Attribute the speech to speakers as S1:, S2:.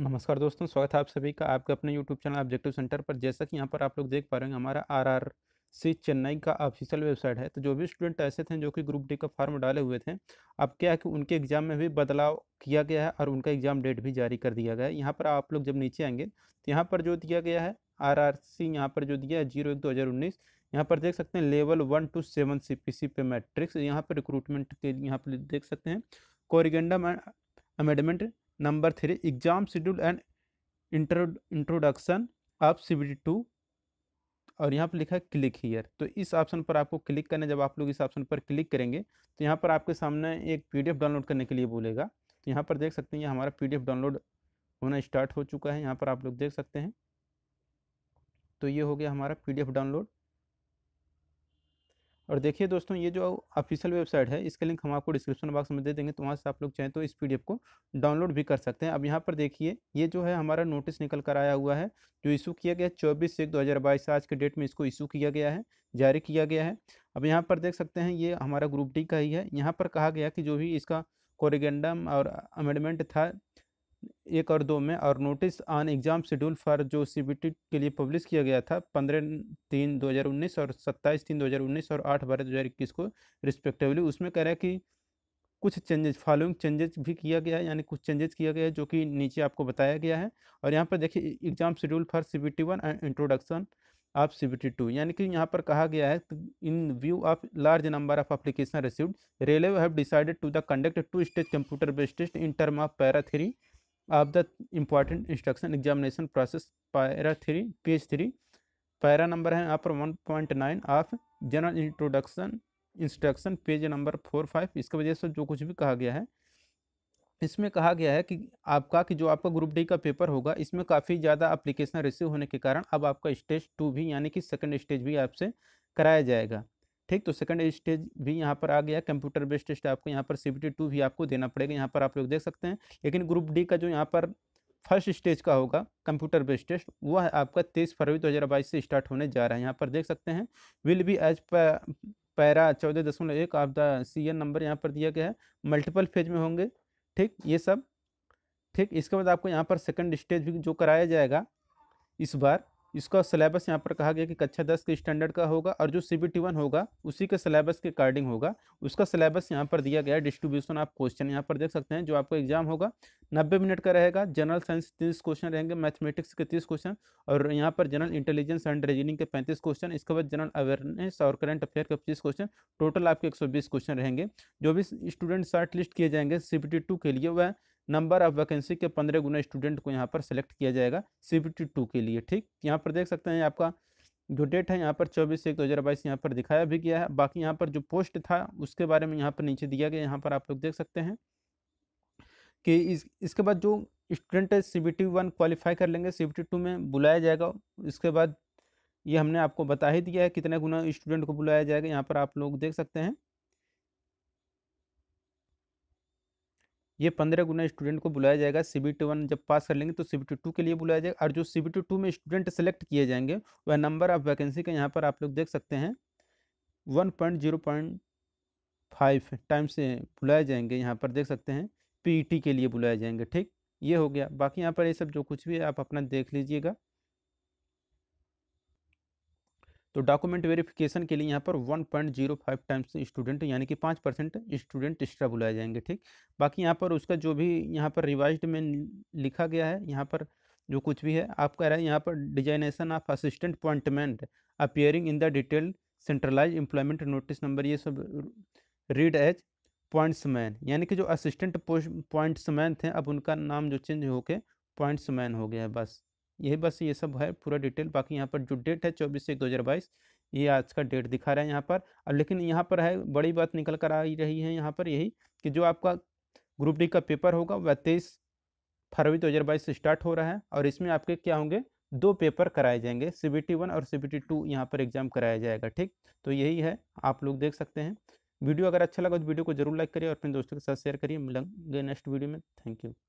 S1: नमस्कार दोस्तों स्वागत है आप सभी का आपके अपने YouTube चैनल ऑब्जेक्टिव सेंटर पर जैसा कि यहाँ पर आप लोग देख पा रहे हैं हमारा आर आर सी चेन्नई का ऑफिशियल वेबसाइट है तो जो भी स्टूडेंट ऐसे थे जो कि ग्रुप डी का फॉर्म डाले हुए थे अब क्या है कि उनके एग्जाम में भी बदलाव किया गया है और उनका एग्जाम डेट भी जारी कर दिया गया है यहाँ पर आप लोग जब नीचे आएंगे तो यहाँ पर जो दिया गया है आर आर सी यहाँ पर जो दिया है जीरो एक दो हज़ार उन्नीस यहाँ पर देख सकते हैं level one two seven C P C pay matrix यहाँ पर रिक्रूटमेंट के यहाँ पर देख सकते हैं corrigendum and amendment number three exam schedule and intro introduction of C B two और यहाँ पर लिखा है क्लिक हीयर तो इस ऑप्शन पर आपको क्लिक करने जब आप लोग इस ऑप्शन पर क्लिक करेंगे तो यहाँ पर आपके सामने एक पी डाउनलोड करने के लिए बोलेगा तो यहाँ पर देख सकते हैं हमारा पी डाउनलोड होना स्टार्ट हो चुका है यहाँ पर आप लोग देख सकते हैं तो ये हो गया हमारा पी डाउनलोड और देखिए दोस्तों ये जो ऑफिशियल वेबसाइट है इसका लिंक हम आपको डिस्क्रिप्शन बॉक्स में दे देंगे तो वहाँ से आप लोग चाहें तो इस पी को डाउनलोड भी कर सकते हैं अब यहाँ पर देखिए ये जो है हमारा नोटिस निकल कर आया हुआ है जो इशू किया गया चौबीस एक दो आज के डेट में इसको इशू किया गया है जारी किया गया है अब यहाँ पर देख सकते हैं ये हमारा ग्रुप डी का ही है यहाँ पर कहा गया कि जो भी इसका कोरिगेंडम और अमेंडमेंट था एक और दो में और notice on exam schedule for जो सी के लिए पब्लिश किया गया था पंद्रह तीन 2019 और सत्ताईस तीन 2019 और आठ बारह 2021 को रिस्पेक्टिवली उसमें कह रहा है कि कुछ चेंजेस फॉलोइंग चेंजेस भी किया गया है यानी कुछ चेंजेस किया गया है जो कि नीचे आपको बताया गया है और यहाँ पर देखिए exam schedule for C B T one and introduction of C B T two यानी कि यहाँ पर कहा गया है in view of large number of application received railway have decided to the conduct two stage computer based test in term of para three of the important instruction examination process para three page three para number है यहाँ पर one point nine of general introduction instruction page number four five इसके वजह से जो कुछ भी कहा गया है इसमें कहा गया है कि आपका कि जो आपका ग्रुप डी का पेपर होगा इसमें काफ़ी ज़्यादा अप्लीकेशन रिसीव होने के कारण अब आपका स्टेज टू भी यानी कि सेकेंड स्टेज भी आपसे कराया जाएगा ठीक तो सेकंड स्टेज भी यहाँ पर आ गया कंप्यूटर बेस्ड टेस्ट आपको यहाँ पर सी टू भी आपको देना पड़ेगा यहाँ पर आप लोग देख सकते हैं लेकिन ग्रुप डी का जो यहाँ पर फर्स्ट स्टेज का होगा कंप्यूटर बेस्ड टेस्ट वह आपका तेईस फरवरी 2022 से स्टार्ट होने जा रहा है यहाँ पर देख सकते हैं विल बी एज पैरा चौदह दशमलव एक of the C N number यहाँ पर दिया गया है मल्टीपल फेज में होंगे ठीक ये सब ठीक इसके बाद आपको यहाँ पर सेकंड स्टेज भी जो कराया जाएगा इस बार इसका सिलेबस यहाँ पर कहा गया कि कक्षा दस के स्टैंडर्ड का होगा और जो सी बी होगा उसी के सिलेबस के अकॉर्डिंग होगा उसका सिलेबस यहाँ पर दिया गया डिस्ट्रीब्यूशन आप क्वेश्चन यहाँ पर देख सकते हैं जो आपका एग्जाम होगा नब्बे मिनट का रहेगा जनरल साइंस तीस क्वेश्चन रहेंगे मैथमेटिक्स के तीस क्वेश्चन और यहाँ पर जनरल इंटेलिजेंस एंड रीजनिंग के पैंतीस क्वेश्चन इसके बाद जनरल अवेयरनेस और करंट अफेयर के पच्चीस क्वेश्चन टोटल आपके एक क्वेश्चन रहेंगे जो भी स्टूडेंट शॉर्ट लिस्ट किए जाएंगे सी के लिए वह नंबर ऑफ वैकेंसी के पंद्रह गुना स्टूडेंट को यहाँ पर सेलेक्ट किया जाएगा सी टू के लिए ठीक यहाँ पर देख सकते हैं आपका जो डेट है यहाँ पर चौबीस एक दो हज़ार बाईस यहाँ पर दिखाया भी गया है बाकी यहाँ पर जो पोस्ट था उसके बारे में यहाँ पर नीचे दिया गया यहाँ पर आप लोग देख सकते हैं कि इस इसके बाद जो स्टूडेंट है C B T one qualify कर लेंगे सी बी टी टू में बुलाया जाएगा इसके बाद ये हमने आपको बता ही दिया है कितने गुना स्टूडेंट को बुलाया जाएगा यहाँ पर आप लोग देख सकते हैं ये पंद्रह गुना स्टूडेंट को बुलाया जाएगा सी बी टी वन जब पास कर लेंगे तो सी बी टी टू के लिए बुलाया जाएगा और जो सी बी टी टू में स्टूडेंट सेलेक्ट किए जाएंगे वह नंबर ऑफ वैकेंसी का यहाँ पर आप लोग देख सकते हैं one point zero point five time से बुलाए जाएंगे यहाँ पर देख सकते हैं पी ई टी के लिए बुलाए जाएंगे ठीक ये हो गया बाकी यहाँ पर ये सब जो कुछ भी है आप अपना देख लीजिएगा तो डॉक्यूमेंट वेरिफिकेशन के लिए यहाँ पर one point zero five times student यानी कि पाँच परसेंट स्टूडेंट एक्स्ट्रा बुलाए जाएंगे ठीक बाकी यहाँ पर उसका जो भी यहाँ पर रिवाइज में लिखा गया है यहाँ पर जो कुछ भी है आप कह रहे हैं यहाँ पर designation of assistant appointment appearing in the detail centralize employment notice number ये सब रीड एज मैन यानी कि जो असिस्टेंट पॉइंट्स मैन थे अब उनका नाम जो चेंज होके मैन हो गया है बस यही बस ये सब है पूरा डिटेल बाकी यहाँ पर जो डेट है चौबीस एक दो हज़ार बाईस ये आज का डेट दिखा रहा है यहाँ पर और लेकिन यहाँ पर है बड़ी बात निकल कर आ रही है यहाँ पर यही कि जो आपका ग्रुप डी का पेपर होगा वह तेईस फरवरी दो हज़ार बाईस से स्टार्ट हो रहा है और इसमें आपके क्या होंगे दो पेपर कराए जाएंगे सी बी टी वन और सी बी टी टू यहाँ पर एग्जाम कराया जाएगा ठीक तो यही है आप लोग देख सकते हैं वीडियो अगर अच्छा लगा तो वीडियो को जरूर लाइक करिए और अपने दोस्तों के साथ शेयर करिए मिलेंगे नेक्स्ट वीडियो में थैंक यू